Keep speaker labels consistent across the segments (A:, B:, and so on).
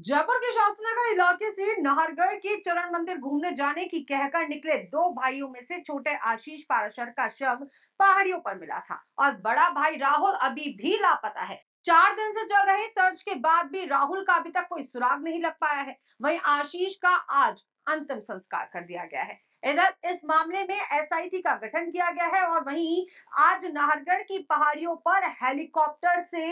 A: जयपुर के शास्त्रीनगर इलाके से नाहरगढ़ के चरण मंदिर घूमने जाने की कहकर निकले दो भाइयों में से छोटे आशीष पाराशर का शव पहाड़ियों पर मिला था और बड़ा भाई राहुल अभी भी लापता है चार दिन से चल रहे सर्च के बाद भी राहुल का अभी तक कोई सुराग नहीं लग पाया है वहीं आशीष का आज अंतिम संस्कार कर दिया गया है इधर इस मामले में एसआईटी का गठन किया गया है और वहीं आज नाहरगढ़ की पहाड़ियों पर हेलीकॉप्टर से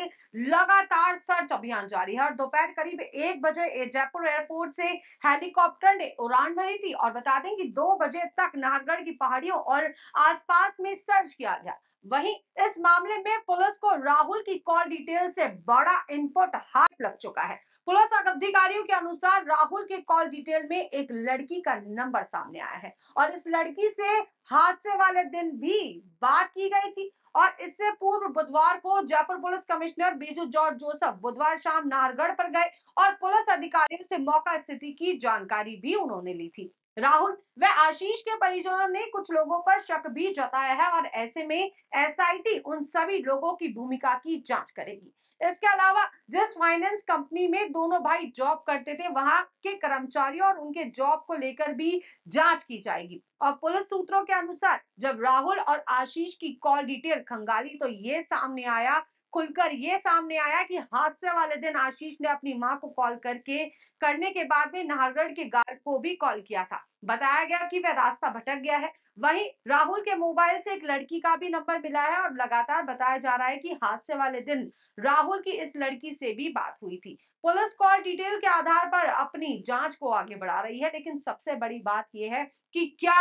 A: लगातार सर्च अभियान जारी है और दोपहर करीब एक बजे जयपुर एयरपोर्ट से हेलीकॉप्टर ने उड़ान भरी थी और बता दें कि दो बजे तक नाहरगढ़ की पहाड़ियों और आसपास में सर्च किया गया वहीं इस मामले में पुलिस को राहुल की कॉल डिटेल से बड़ा इनपुट हाथ लग चुका है पुलिस अधिकारियों के अनुसार राहुल के कॉल डिटेल में एक लड़की का नंबर सामने आया है और इस लड़की से हादसे वाले दिन भी बात की गई थी और इससे पूर्व बुधवार को Jaipur police commissioner Biju George Joseph बुधवार शाम नाहरगढ़ पर गए और पुलिस अधिकारियों से मौका स्थिति की जानकारी भी उन्होंने ली थी राहुल व आशीष के परिजनों ने कुछ लोगों पर शक भी जताया है और ऐसे में एसआईटी उन सभी लोगों की भूमिका की जांच करेगी इसके अलावा जिस फाइनेंस कंपनी में दोनों भाई जॉब करते थे वहां के कर्मचारियों और उनके जॉब को लेकर भी जांच की जाएगी और पुलिस सूत्रों के अनुसार जब राहुल और आशीष की कॉल डिटेल खंगाली तो ये सामने आया खुलकर ये सामने आया कि हादसे वाले दिन आशीष ने अपनी मां को कॉल करके करने के बाद में नाहरगढ़ के गार्ड को भी कॉल किया था बताया गया कि वह रास्ता भटक गया है वहीं राहुल के मोबाइल से एक लड़की का भी नंबर मिला है और लगातार बताया जा रहा है कि हादसे वाले दिन राहुल की इस लड़की से भी बात हुई थी पुलिस कॉल डिटेल के आधार पर अपनी जांच को आगे बढ़ा रही है लेकिन सबसे बड़ी बात यह है कि क्या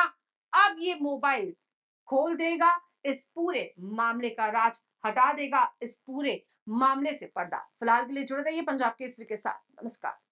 A: अब ये मोबाइल खोल देगा इस पूरे मामले का राज हटा देगा इस पूरे मामले से पर्दा फिलहाल के लिए जुड़े रहिए पंजाब केसरी के साथ नमस्कार